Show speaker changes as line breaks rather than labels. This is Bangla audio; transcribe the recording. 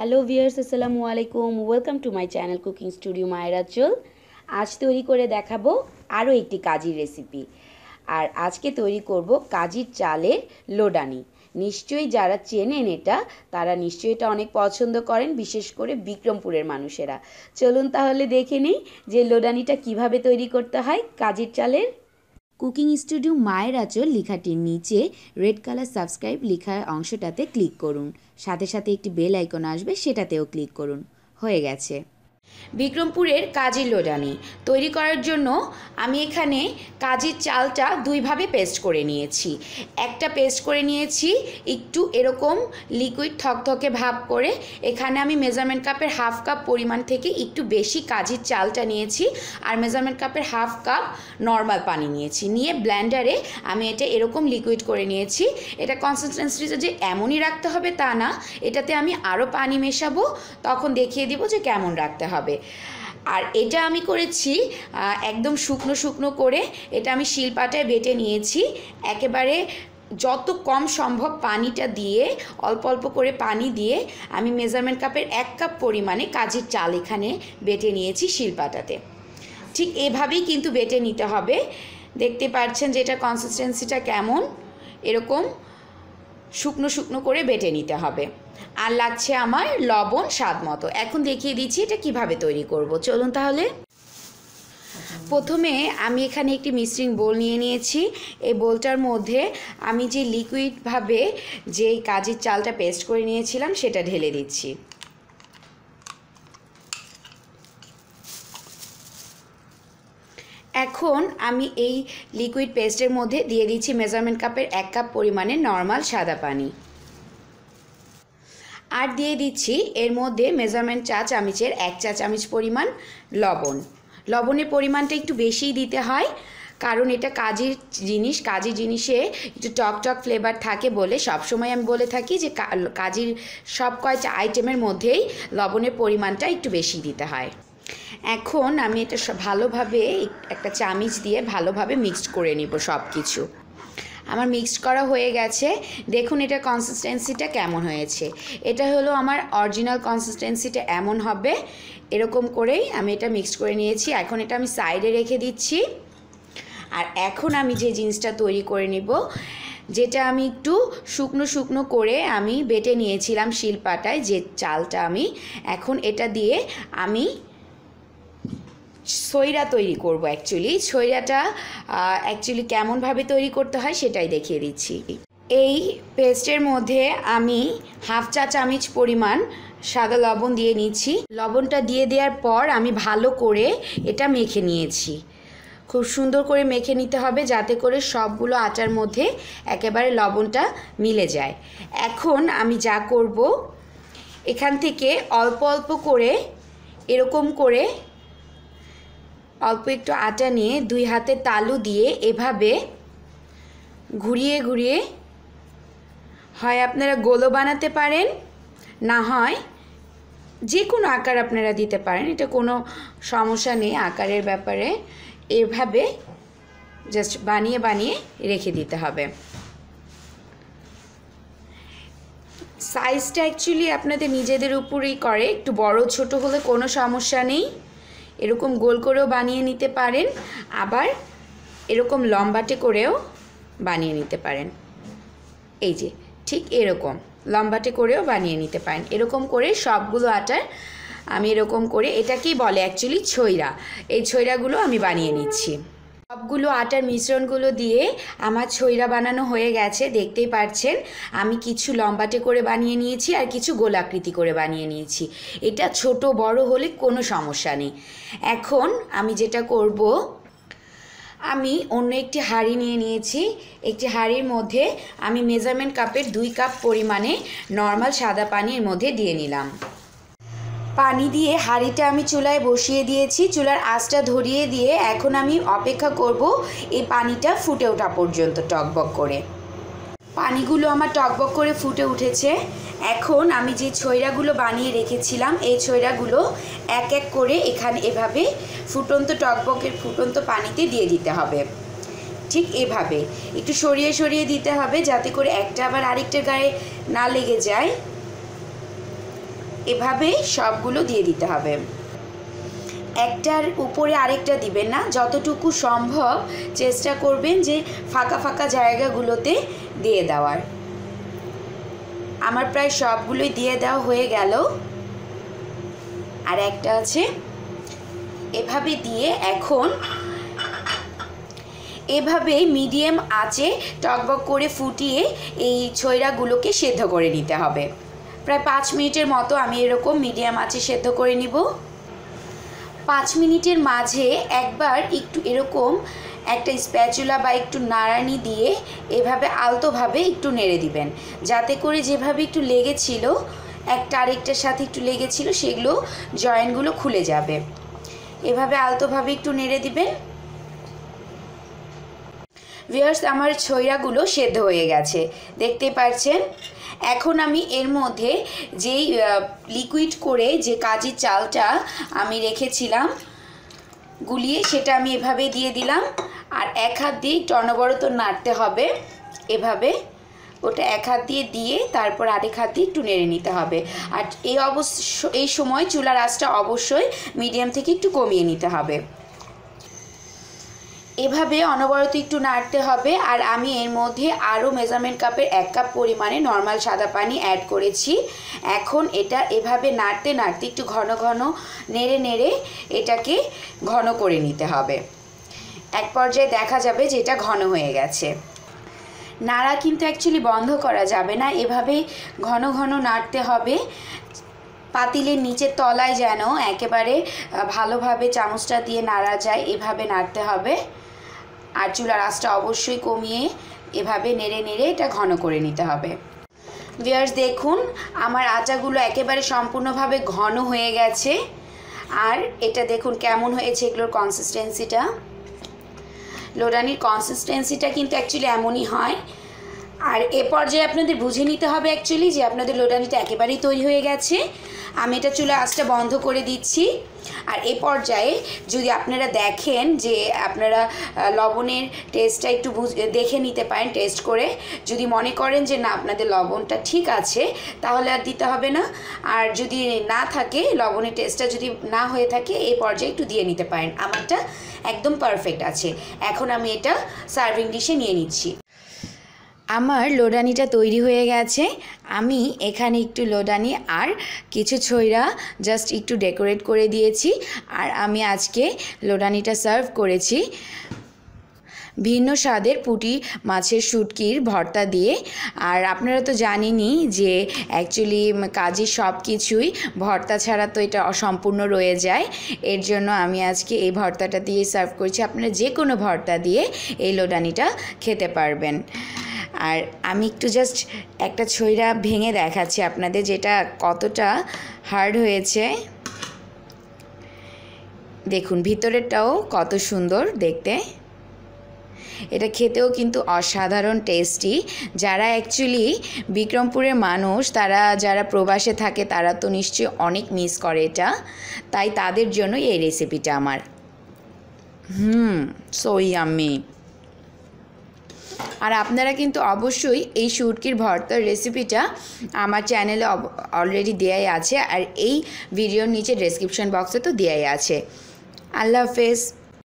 হ্যালো ভিয়ার্স আসসালামু আলাইকুম welcome to my channel cooking studio চল আজ তৈরি করে দেখাবো আরও একটি কাজির রেসিপি আর আজকে তৈরি করব কাজির চালের লোডানি নিশ্চয়ই যারা চেনেন এটা তারা নিশ্চয়ই এটা অনেক পছন্দ করেন বিশেষ করে বিক্রমপুরের মানুষেরা চলুন তাহলে দেখে নিই যে লোডানিটা কিভাবে তৈরি করতে হয় কাজির চালের কুকিং স্টুডিও মায়ের আঁচল লেখাটির নিচে রেড কালার সাবস্ক্রাইব লেখার অংশটাতে ক্লিক করুন সাথে সাথে একটি বেল আইকন আসবে সেটাতেও ক্লিক করুন হয়ে গেছে বিক্রমপুরের কাজী লোডানি তৈরি করার জন্য আমি এখানে কাজির চালটা দুইভাবে পেস্ট করে নিয়েছি একটা পেস্ট করে নিয়েছি একটু এরকম লিকুইড থকথকে ভাব করে এখানে আমি মেজারমেন্ট কাপের হাফ কাপ পরিমাণ থেকে একটু বেশি কাজির চালটা নিয়েছি আর মেজারমেন্ট কাপের হাফ কাপ নর্মাল পানি নিয়েছি নিয়ে ব্ল্যান্ডারে আমি এটা এরকম লিকুইড করে নিয়েছি এটা কনসিস্টেন্সিটা যে এমনই রাখতে হবে তা না এটাতে আমি আরও পানি মেশাবো তখন দেখিয়ে দিব যে কেমন রাখতে হবে আর এটা আমি করেছি একদম শুকনো শুকনো করে এটা আমি শিলপাটায় বেটে নিয়েছি একেবারে যত কম সম্ভব পানিটা দিয়ে অল্প অল্প করে পানি দিয়ে আমি মেজারমেন্ট কাপের এক কাপ পরিমাণে কাজের চাল এখানে বেটে নিয়েছি শিলপাটাতে ঠিক এভাবেই কিন্তু বেটে নিতে হবে দেখতে পাচ্ছেন যে এটা কনসিস্টেন্সিটা কেমন এরকম শুকনো শুকনো করে বেটে নিতে হবে আর লাগছে আমার লবণ স্বাদ মতো এখন দেখিয়ে দিচ্ছি এটা কিভাবে তৈরি করব চলুন তাহলে প্রথমে আমি এখানে একটি মিশ্রিং বোল নিয়ে নিয়েছি এই বোলটার মধ্যে আমি যে লিকুইডভাবে যে কাজের চালটা পেস্ট করে নিয়েছিলাম সেটা ঢেলে দিচ্ছি এখন আমি এই লিকুইড পেস্টের মধ্যে দিয়ে দিচ্ছি মেজারমেন্ট কাপের এক কাপ পরিমাণে নর্মাল সাদা পানি আর দিয়ে দিচ্ছি এর মধ্যে মেজারমেন্ট চা চামিচের এক চা চামিচ পরিমাণ লবণ লবণের পরিমাণটা একটু বেশিই দিতে হয় কারণ এটা কাজের জিনিস কাজের জিনিসে একটু টকটক ফ্লেভার থাকে বলে সবসময় আমি বলে থাকি যে কাজের সব কয়টা আইটেমের মধ্যেই লবণের পরিমাণটা একটু বেশি দিতে হয় এখন আমি এটা ভালোভাবে একটা চামিচ দিয়ে ভালোভাবে মিক্সড করে নিব সব কিছু আমার মিক্সড করা হয়ে গেছে দেখুন এটা কনসিস্টেন্সিটা কেমন হয়েছে এটা হলো আমার অরিজিনাল কনসিস্টেন্সিটা এমন হবে এরকম করেই আমি এটা মিক্সড করে নিয়েছি এখন এটা আমি সাইডে রেখে দিচ্ছি আর এখন আমি যে জিনিসটা তৈরি করে নিব যেটা আমি একটু শুকনো শুকনো করে আমি বেটে নিয়েছিলাম শিলপাটায় যে চালটা আমি এখন এটা দিয়ে আমি সৈরা তৈরি করব অ্যাকচুয়ালি সৈরাটা অ্যাকচুয়ালি কেমনভাবে তৈরি করতে হয় সেটাই দেখিয়ে দিচ্ছি এই পেস্টের মধ্যে আমি হাফ চা চামচ পরিমাণ সাদা লবণ দিয়ে নিচ্ছি লবণটা দিয়ে দেওয়ার পর আমি ভালো করে এটা মেখে নিয়েছি খুব সুন্দর করে মেখে নিতে হবে যাতে করে সবগুলো আটার মধ্যে একেবারে লবণটা মিলে যায় এখন আমি যা করব এখান থেকে অল্প অল্প করে এরকম করে অল্প একটু আটা নিয়ে দুই হাতে তালু দিয়ে এভাবে ঘুরিয়ে ঘুরিয়ে হয় আপনারা গোলো বানাতে পারেন না হয় যে কোনো আকার আপনারা দিতে পারেন এটা কোনো সমস্যা নেই আকারের ব্যাপারে এভাবে জাস্ট বানিয়ে বানিয়ে রেখে দিতে হবে সাইজটা অ্যাকচুয়ালি আপনাদের নিজেদের উপরেই করে একটু বড় ছোট হলে কোনো সমস্যা নেই এরকম গোল করেও বানিয়ে নিতে পারেন আবার এরকম লম্বাটে করেও বানিয়ে নিতে পারেন এই যে ঠিক এরকম লম্বাটে করেও বানিয়ে নিতে পারেন এরকম করে সবগুলো আটার আমি এরকম করে এটাকেই বলে অ্যাকচুয়ালি ছইরা এই ছইরাগুলো আমি বানিয়ে নিচ্ছি সবগুলো আটার মিশ্রণগুলো দিয়ে আমার ছইরা বানানো হয়ে গেছে দেখতেই পারছেন আমি কিছু লম্বাটে করে বানিয়ে নিয়েছি আর কিছু গোলাকৃতি করে বানিয়ে নিয়েছি এটা ছোট বড় হলে কোনো সমস্যা নেই এখন আমি যেটা করব আমি অন্য একটি হাঁড়ি নিয়ে নিয়েছি একটি হাঁড়ির মধ্যে আমি মেজারমেন্ট কাপের দুই কাপ পরিমাণে নর্মাল সাদা পানির মধ্যে দিয়ে নিলাম পানি দিয়ে হাঁড়িটা আমি চুলায় বসিয়ে দিয়েছি চুলার আঁচটা ধরিয়ে দিয়ে এখন আমি অপেক্ষা করব এই পানিটা ফুটে ওঠা পর্যন্ত টকবক করে পানিগুলো আমার টকবক করে ফুটে উঠেছে এখন আমি যে ছয়রাগুলো বানিয়ে রেখেছিলাম এই ছয়রাগুলো এক এক করে এখানে এভাবে ফুটন্ত টকবকের ফুটন্ত পানিতে দিয়ে দিতে হবে ঠিক এভাবে একটু সরিয়ে সরিয়ে দিতে হবে যাতে করে একটা আবার আরেকটা গায়ে না লেগে যায় এভাবেই সবগুলো দিয়ে দিতে হবে একটার উপরে আরেকটা দিবেন না যতটুকু সম্ভব চেষ্টা করবেন যে ফাঁকা ফাঁকা জায়গাগুলোতে দিয়ে দেওয়ার আমার প্রায় সবগুলোই দিয়ে দেওয়া হয়ে গেল আর একটা আছে এভাবে দিয়ে এখন এভাবেই মিডিয়াম আঁচে টকবক করে ফুটিয়ে এই ছয়রাগুলোকে সেদ্ধ করে নিতে হবে প্রায় পাঁচ মিনিটের মতো আমি এরকম মিডিয়াম আঁচে সেদ্ধ করে নিব পাঁচ মিনিটের মাঝে একবার একটু এরকম একটা স্প্যাচুলা বা একটু নাড়ানি দিয়ে এভাবে আলতোভাবে একটু নেড়ে দিবেন যাতে করে যেভাবে একটু লেগেছিল একটা আরেকটার সাথে একটু লেগেছিল সেগুলো জয়েন্টগুলো খুলে যাবে এভাবে আলতোভাবে একটু নেড়ে দিবেন ভিয়ার্স আমার ছইরাগুলো সেদ্ধ হয়ে গেছে দেখতে পাচ্ছেন এখন আমি এর মধ্যে যেই লিকুইড করে যে কাজের চালটা আমি রেখেছিলাম গুলিয়ে সেটা আমি এভাবে দিয়ে দিলাম আর এক হাত দিয়ে টনবরত নাড়তে হবে এভাবে ওটা এক হাত দিয়ে দিয়ে তারপর আরেক হাত দিয়ে একটু নেড়ে নিতে হবে আর এই অবশ্য এই সময় চুলার আঁচটা অবশ্যই মিডিয়াম থেকে একটু কমিয়ে নিতে হবে এভাবে অনবরত একটু নাড়তে হবে আর আমি এর মধ্যে আরও মেজারমেন্ট কাপের এক কাপ পরিমাণে নর্মাল সাদা পানি অ্যাড করেছি এখন এটা এভাবে নাড়তে নাড়তে একটু ঘন ঘন নেড়ে নেড়ে এটাকে ঘন করে নিতে হবে এক পর্যায়ে দেখা যাবে যে এটা ঘন হয়ে গেছে নাড়া কিন্তু অ্যাকচুয়ালি বন্ধ করা যাবে না এভাবে ঘন ঘন নাড়তে হবে পাতিলের নিচের তলায় যেন একেবারে ভালোভাবে চামচটা দিয়ে নাড়া যায় এভাবে নাড়তে হবে আর চুলার আঁচটা অবশ্যই কমিয়ে এভাবে নেড়ে নেড়ে এটা ঘন করে নিতে হবে ভিয়ার্স দেখুন আমার আচাগুলো একেবারে সম্পূর্ণভাবে ঘন হয়ে গেছে আর এটা দেখুন কেমন হয়েছে এগুলোর কনসিস্টেন্সিটা লোডানির কনসিস্টেন্সিটা কিন্তু অ্যাকচুয়ালি এমনই হয় আর এ পর্যায়ে আপনাদের বুঝে নিতে হবে অ্যাকচুয়ালি যে আপনাদের লোডানিটা একেবারেই তৈরি হয়ে গেছে আমি এটা চুলে আজটা বন্ধ করে দিচ্ছি আর এ পর্যায়ে যদি আপনারা দেখেন যে আপনারা লবণের টেস্টটা একটু দেখে নিতে পারেন টেস্ট করে যদি মনে করেন যে না আপনাদের লবণটা ঠিক আছে তাহলে আর দিতে হবে না আর যদি না থাকে লবণের টেস্টটা যদি না হয়ে থাকে এ পর্যায়ে একটু দিয়ে নিতে পারেন আমারটা একদম পারফেক্ট আছে এখন আমি এটা সার্ভিং ডিশে নিয়ে নিচ্ছি আমার লোডানিটা তৈরি হয়ে গেছে আমি এখানে একটু লোডানি আর কিছু ছইরা জাস্ট একটু ডেকোরেট করে দিয়েছি আর আমি আজকে লোডানিটা সার্ভ করেছি ভিন্ন স্বাদের পুটি মাছের সুটকির ভর্তা দিয়ে আর আপনারা তো জানেনই যে অ্যাকচুয়ালি কাজের সব কিছুই ভর্তা ছাড়া তো এটা অসম্পূর্ণ রয়ে যায় এর জন্য আমি আজকে এই ভর্তাটা দিয়ে সার্ভ করছি আপনারা যে কোনো ভর্তা দিয়ে এই লোডানিটা খেতে পারবেন আর আমি একটু জাস্ট একটা ছইরা ভেঙে দেখাচ্ছি আপনাদের যেটা কতটা হার্ড হয়েছে দেখুন ভিতরেরটাও কত সুন্দর দেখতে এটা খেতেও কিন্তু অসাধারণ টেস্টি যারা অ্যাকচুয়ালি বিক্রমপুরের মানুষ তারা যারা প্রবাসে থাকে তারা তো নিশ্চয়ই অনেক মিস করে এটা তাই তাদের জন্য এই রেসিপিটা আমার হুম সই আমি আর আপনারা কিন্তু অবশ্যই এই শুটকির ভর্তার রেসিপিটা আমার চ্যানেলে অলরেডি দেয়াই আছে আর এই ভিডিওর নিচে ডেসক্রিপশন বক্সে তো দেয়াই আছে আল্লাহ হাফেজ